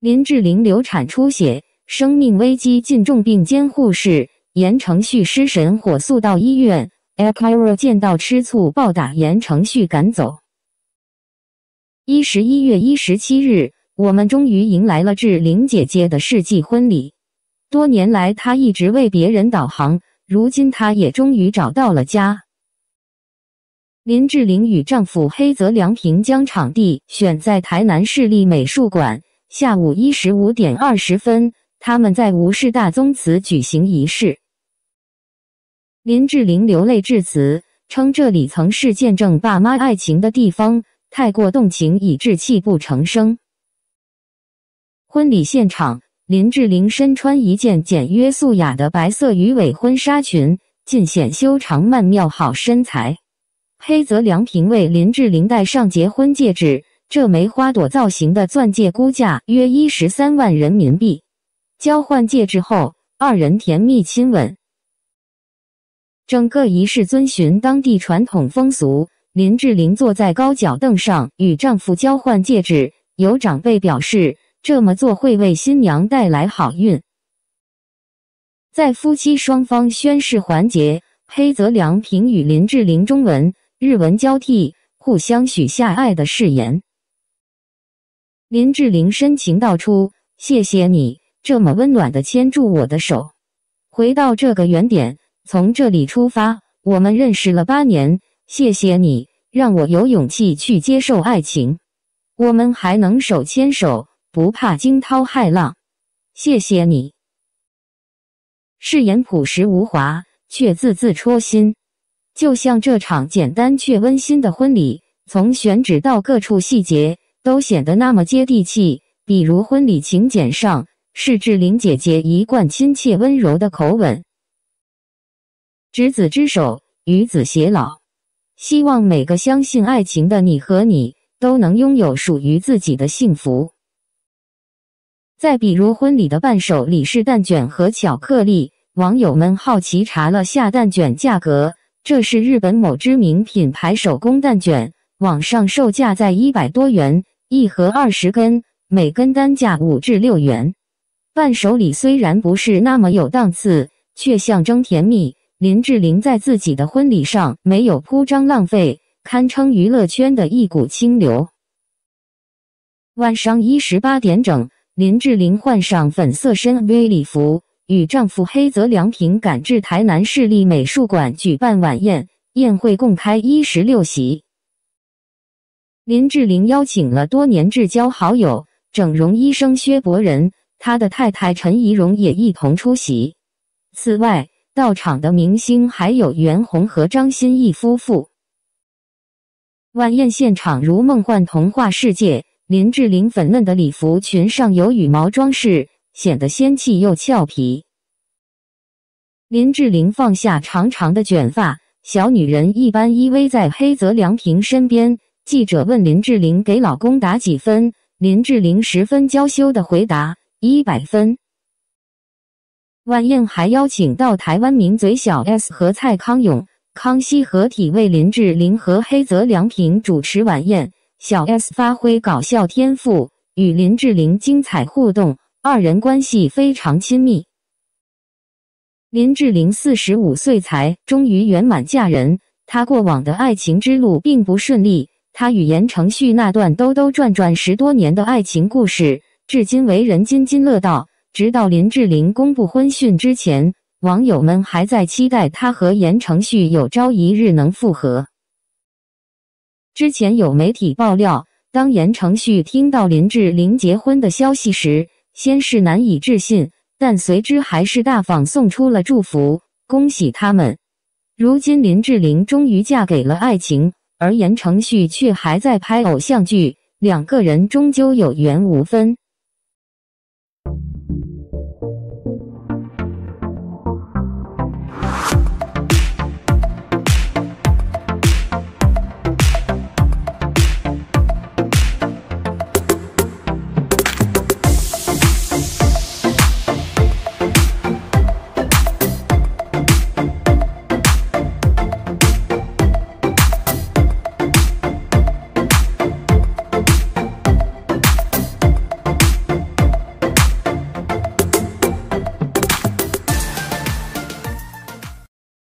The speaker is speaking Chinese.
林志玲流产出血，生命危机进重病监护室。严承旭失神，火速到医院。Elkira 见到吃醋，暴打严承旭，赶走。一十一月一十七日，我们终于迎来了志玲姐姐的世纪婚礼。多年来，她一直为别人导航，如今她也终于找到了家。林志玲与丈夫黑泽良平将场地选在台南市立美术馆。下午一时五点二十分，他们在吴氏大宗祠举行仪式。林志玲流泪致辞，称这里曾是见证爸妈爱情的地方，太过动情以致泣不成声。婚礼现场，林志玲身穿一件简约素雅的白色鱼尾婚纱裙，尽显修长曼妙好身材。黑泽良平为林志玲戴上结婚戒指。这枚花朵造型的钻戒估价约一十三万人民币。交换戒指后，二人甜蜜亲吻。整个仪式遵循当地传统风俗，林志玲坐在高脚凳上与丈夫交换戒指。有长辈表示，这么做会为新娘带来好运。在夫妻双方宣誓环节，黑泽良平与林志玲中文、日文交替，互相许下爱的誓言。林志玲深情道出：“谢谢你这么温暖的牵住我的手，回到这个原点，从这里出发。我们认识了八年，谢谢你让我有勇气去接受爱情。我们还能手牵手，不怕惊涛骇浪。谢谢你。”誓言朴实无华，却字字戳心。就像这场简单却温馨的婚礼，从选址到各处细节。都显得那么接地气，比如婚礼请柬上是志玲姐姐一贯亲切温柔的口吻：“执子之手，与子偕老。”希望每个相信爱情的你和你都能拥有属于自己的幸福。再比如婚礼的伴手礼是蛋卷和巧克力，网友们好奇查了下蛋卷价格，这是日本某知名品牌手工蛋卷，网上售价在一百多元。一盒二十根，每根单价五至六元。伴手礼虽然不是那么有档次，却象征甜蜜。林志玲在自己的婚礼上没有铺张浪费，堪称娱乐圈的一股清流。晚上一十八点整，林志玲换上粉色深 V 礼服，与丈夫黑泽良平赶至台南市立美术馆举办晚宴，宴会共开一十六席。林志玲邀请了多年至交好友、整容医生薛伯仁，他的太太陈怡蓉也一同出席。此外，到场的明星还有袁弘和张歆艺夫妇。晚宴现场如梦幻童话世界，林志玲粉嫩的礼服裙上有羽毛装饰，显得仙气又俏皮。林志玲放下长长的卷发，小女人一般依偎在黑泽良平身边。记者问林志玲给老公打几分，林志玲十分娇羞的回答一百分。晚宴还邀请到台湾名嘴小 S 和蔡康永、康熙合体为林志玲和黑泽良平主持晚宴，小 S 发挥搞笑天赋，与林志玲精彩互动，二人关系非常亲密。林志玲四十五岁才终于圆满嫁人，她过往的爱情之路并不顺利。他与言承旭那段兜兜转转十多年的爱情故事，至今为人津津乐道。直到林志玲公布婚讯之前，网友们还在期待他和言承旭有朝一日能复合。之前有媒体爆料，当言承旭听到林志玲结婚的消息时，先是难以置信，但随之还是大方送出了祝福，恭喜他们。如今林志玲终于嫁给了爱情。而言承旭却还在拍偶像剧，两个人终究有缘无分。